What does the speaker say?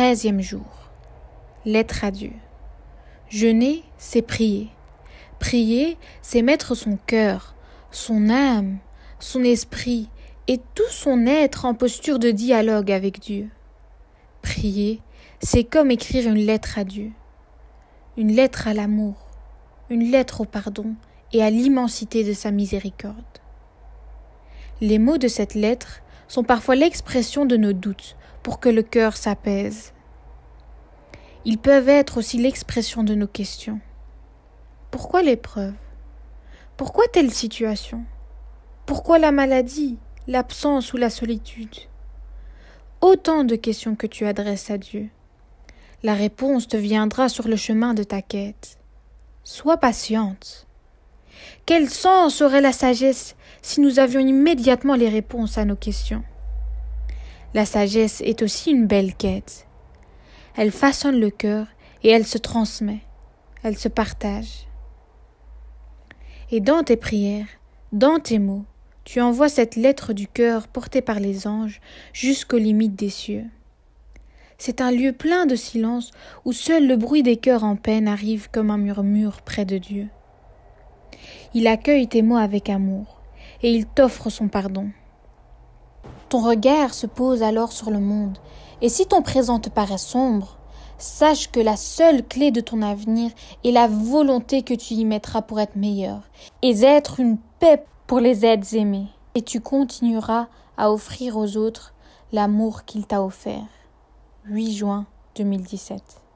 Treizième jour. Lettre à Dieu. Jeûner, c'est prier. Prier, c'est mettre son cœur, son âme, son esprit et tout son être en posture de dialogue avec Dieu. Prier, c'est comme écrire une lettre à Dieu, une lettre à l'amour, une lettre au pardon et à l'immensité de sa miséricorde. Les mots de cette lettre sont parfois l'expression de nos doutes, pour que le cœur s'apaise. Ils peuvent être aussi l'expression de nos questions. Pourquoi l'épreuve Pourquoi telle situation Pourquoi la maladie, l'absence ou la solitude Autant de questions que tu adresses à Dieu. La réponse te viendra sur le chemin de ta quête. Sois patiente. Quel sens aurait la sagesse si nous avions immédiatement les réponses à nos questions la sagesse est aussi une belle quête. Elle façonne le cœur et elle se transmet, elle se partage. Et dans tes prières, dans tes mots, tu envoies cette lettre du cœur portée par les anges jusqu'aux limites des cieux. C'est un lieu plein de silence où seul le bruit des cœurs en peine arrive comme un murmure près de Dieu. Il accueille tes mots avec amour et il t'offre son pardon. Ton regard se pose alors sur le monde. Et si ton présent te paraît sombre, sache que la seule clé de ton avenir est la volonté que tu y mettras pour être meilleur et être une paix pour les êtres aimés. Et tu continueras à offrir aux autres l'amour qu'il t'a offert. 8 juin 2017.